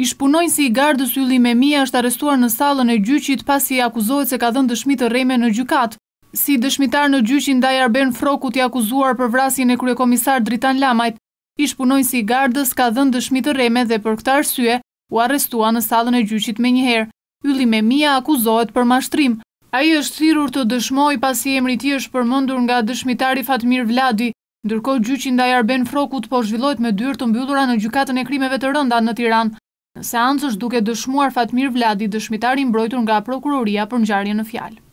Ishpunojnë si i gardës Yuli Memia është arestuar në salën e gjyqit pasi i akuzohet se ka dhënë dëshmi të rejme në gjykat. Si dëshmitar në gjyqin da arben frokut i akuzuar për vrasin e kryekomisar Dritan Lamajt, ishpunojnë si i gardës ka dhënë dëshmi të rejme dhe për këta arsye u arestua në salën e gjyqit me njëherë. Yuli Memia akuzohet për mashtrim. A i është thirur të dëshmoj pasi emri ti është përmëndur nga dëshmitari Fatmir Vladi, ndërko gjyqin da arben frokut po zhvillojt me dyrë të mbyllura në gjykatën e krimeve të rënda në Tiranë. Në seancë është duke dëshmuar Fatmir Vladi dëshmitari mbrojtur nga prokuroria për ngjarjen në fjalë.